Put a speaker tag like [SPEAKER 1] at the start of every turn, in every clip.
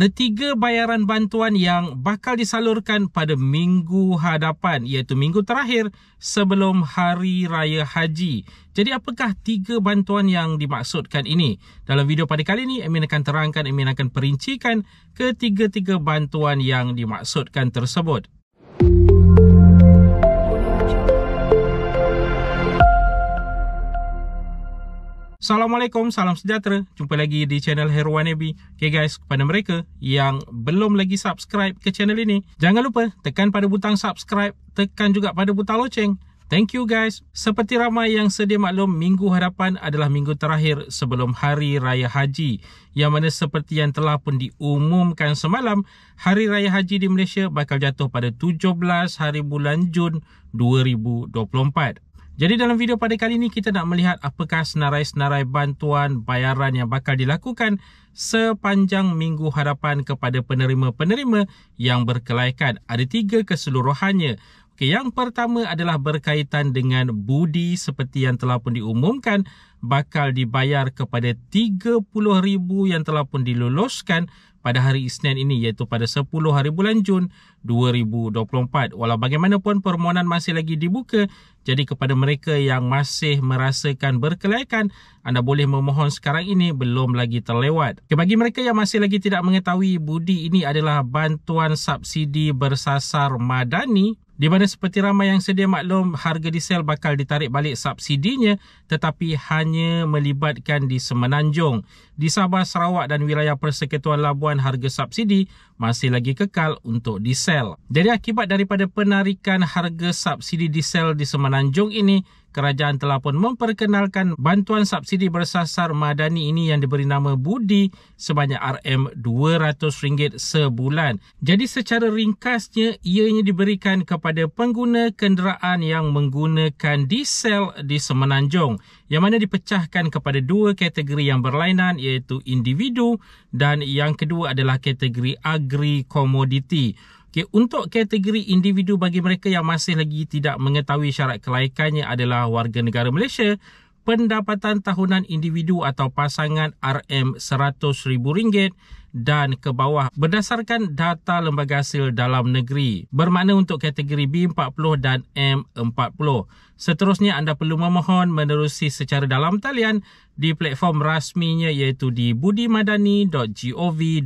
[SPEAKER 1] Ada tiga bayaran bantuan yang bakal disalurkan pada minggu hadapan iaitu minggu terakhir sebelum Hari Raya Haji. Jadi apakah tiga bantuan yang dimaksudkan ini? Dalam video pada kali ini, Amin akan terangkan, Amin akan perincikan ketiga-tiga bantuan yang dimaksudkan tersebut. Assalamualaikum, salam sejahtera. Jumpa lagi di channel Hero Wannabe. Okay guys, kepada mereka yang belum lagi subscribe ke channel ini, jangan lupa tekan pada butang subscribe, tekan juga pada butang loceng. Thank you guys. Seperti ramai yang sedia maklum, minggu hadapan adalah minggu terakhir sebelum Hari Raya Haji. Yang mana seperti yang telah pun diumumkan semalam, Hari Raya Haji di Malaysia bakal jatuh pada 17 hari bulan Jun 2024. Jadi dalam video pada kali ini kita nak melihat apakah senarai-senarai bantuan bayaran yang bakal dilakukan sepanjang minggu hadapan kepada penerima-penerima yang berkelaikan. Ada tiga keseluruhannya. Okey, yang pertama adalah berkaitan dengan budi seperti yang telah pun diumumkan bakal dibayar kepada 30,000 yang telah pun diluluskan pada hari Isnin ini iaitu pada 10 hari bulan Jun 2024. Walau bagaimanapun permohonan masih lagi dibuka, jadi kepada mereka yang masih merasakan berkelaikan, anda boleh memohon sekarang ini belum lagi terlewat. Okay, bagi mereka yang masih lagi tidak mengetahui budi ini adalah bantuan subsidi bersasar madani di mana seperti ramai yang sedia maklum, harga diesel bakal ditarik balik subsidinya tetapi hanya melibatkan di Semenanjung di Sabah, Sarawak dan wilayah Persekutuan Labuan harga subsidi masih lagi kekal untuk diesel. Jadi akibat daripada penarikan harga subsidi diesel di Semenanjung ini, kerajaan telah pun memperkenalkan bantuan subsidi bersasar madani ini yang diberi nama Budi sebanyak RM200 sebulan. Jadi secara ringkasnya, ianya diberikan kepada pengguna kenderaan yang menggunakan diesel di Semenanjung yang mana dipecahkan kepada dua kategori yang berlainan iaitu individu dan yang kedua adalah kategori agri komoditi. Okay, untuk kategori individu bagi mereka yang masih lagi tidak mengetahui syarat kelayakannya adalah warga negara Malaysia, pendapatan tahunan individu atau pasangan RM100,000 dan ke bawah berdasarkan data lembaga hasil dalam negeri bermakna untuk kategori B40 dan M40. Seterusnya anda perlu memohon menerusi secara dalam talian di platform rasminya iaitu di budimadani.gov.my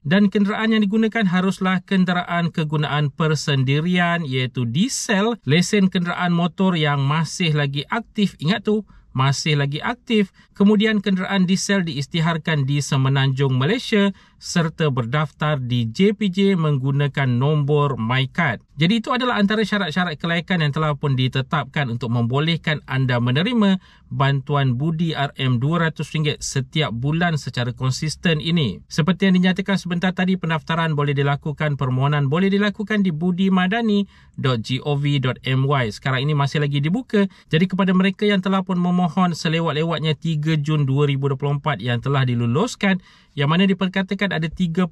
[SPEAKER 1] dan kenderaan yang digunakan haruslah kenderaan kegunaan persendirian iaitu diesel lesen kenderaan motor yang masih lagi aktif ingat tu masih lagi aktif kemudian kenderaan diesel diistiharkan di semenanjung Malaysia serta berdaftar di JPJ menggunakan nombor MyCard. Jadi itu adalah antara syarat-syarat kelayakan yang telah pun ditetapkan untuk membolehkan anda menerima bantuan budi RM200 setiap bulan secara konsisten ini. Seperti yang dinyatakan sebentar tadi, pendaftaran boleh dilakukan, permohonan boleh dilakukan di budimadani.gov.my. Sekarang ini masih lagi dibuka. Jadi kepada mereka yang telah pun memohon selewat-lewatnya 3 Jun 2024 yang telah diluluskan, yang mana diperkatakan ada 30,000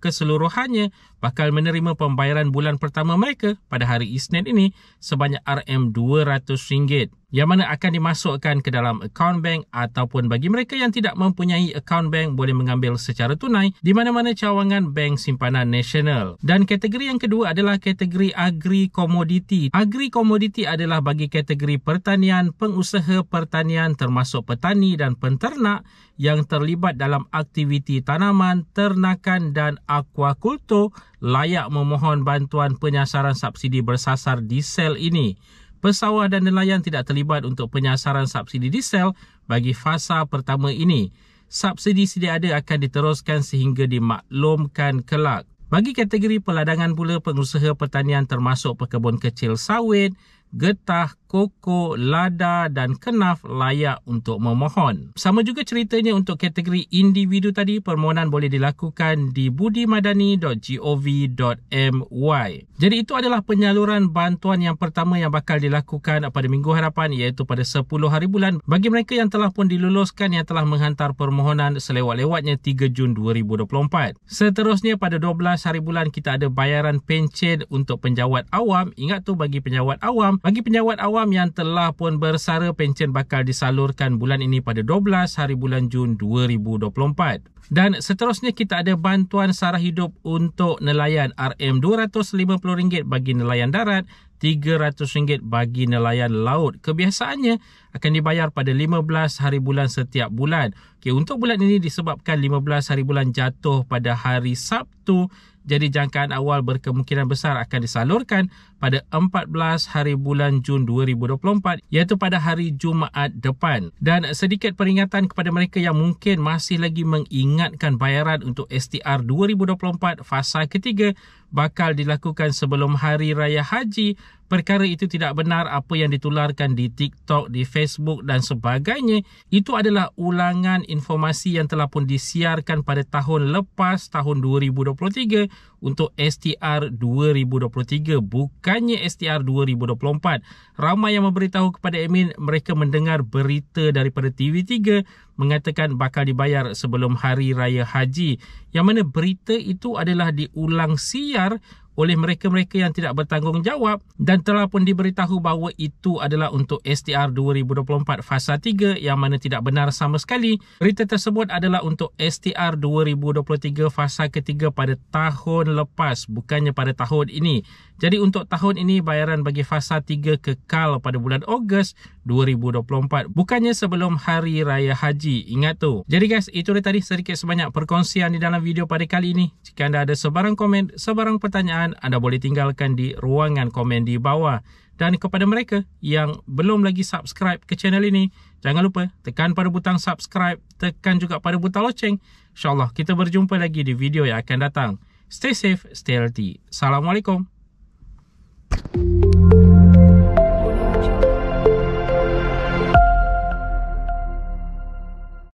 [SPEAKER 1] keseluruhannya bakal menerima pembayaran bulan pertama mereka pada hari Isnin ini sebanyak RM200 yang mana akan dimasukkan ke dalam akaun bank ataupun bagi mereka yang tidak mempunyai akaun bank boleh mengambil secara tunai di mana-mana cawangan bank simpanan nasional. Dan kategori yang kedua adalah kategori agri komoditi. Agri komoditi adalah bagi kategori pertanian, pengusaha pertanian termasuk petani dan penternak yang terlibat dalam aktiviti tanaman, ternakan dan aquaculture layak memohon bantuan penyasaran subsidi bersasar di sel ini pesawah dan nelayan tidak terlibat untuk penyasaran subsidi diesel bagi fasa pertama ini. Subsidi sedia ada akan diteruskan sehingga dimaklumkan kelak. Bagi kategori peladangan pula, pengusaha pertanian termasuk pekebun kecil sawit, getah, koko, lada dan kenaf layak untuk memohon. Sama juga ceritanya untuk kategori individu tadi, permohonan boleh dilakukan di budimadani.gov.my. Jadi itu adalah penyaluran bantuan yang pertama yang bakal dilakukan pada minggu harapan iaitu pada 10 hari bulan bagi mereka yang telah pun diluluskan yang telah menghantar permohonan selewat-lewatnya 3 Jun 2024. Seterusnya pada 12 hari bulan kita ada bayaran pencen untuk penjawat awam. Ingat tu bagi penjawat awam bagi penjawat awam yang telah pun bersara pencen bakal disalurkan bulan ini pada 12 hari bulan Jun 2024. Dan seterusnya kita ada bantuan sara hidup untuk nelayan RM250 bagi nelayan darat, RM300 bagi nelayan laut. Kebiasaannya akan dibayar pada 15 hari bulan setiap bulan. Okay, untuk bulan ini disebabkan 15 hari bulan jatuh pada hari Sabtu, jadi jangkaan awal berkemungkinan besar akan disalurkan pada 14 hari bulan Jun 2024 iaitu pada hari Jumaat depan. Dan sedikit peringatan kepada mereka yang mungkin masih lagi mengingatkan bayaran untuk STR 2024 fasa ketiga bakal dilakukan sebelum hari raya haji perkara itu tidak benar apa yang ditularkan di TikTok, di Facebook dan sebagainya. Itu adalah ulangan informasi yang telah pun disiarkan pada tahun lepas, tahun 2023 untuk STR 2023, bukannya STR 2024. Ramai yang memberitahu kepada Emin mereka mendengar berita daripada TV3 mengatakan bakal dibayar sebelum Hari Raya Haji. Yang mana berita itu adalah diulang siar oleh mereka-mereka yang tidak bertanggungjawab dan telah pun diberitahu bahawa itu adalah untuk STR 2024 fasa 3 yang mana tidak benar sama sekali. Berita tersebut adalah untuk STR 2023 fasa ketiga pada tahun lepas bukannya pada tahun ini. Jadi untuk tahun ini bayaran bagi fasa 3 kekal pada bulan Ogos 2024 bukannya sebelum hari raya haji. Ingat tu. Jadi guys, itu dia tadi sedikit sebanyak perkongsian di dalam video pada kali ini. Jika anda ada sebarang komen, sebarang pertanyaan soalan anda boleh tinggalkan di ruangan komen di bawah. Dan kepada mereka yang belum lagi subscribe ke channel ini, jangan lupa tekan pada butang subscribe, tekan juga pada butang loceng. InsyaAllah kita berjumpa lagi di video yang akan datang. Stay safe, stay healthy. Assalamualaikum. Thank you.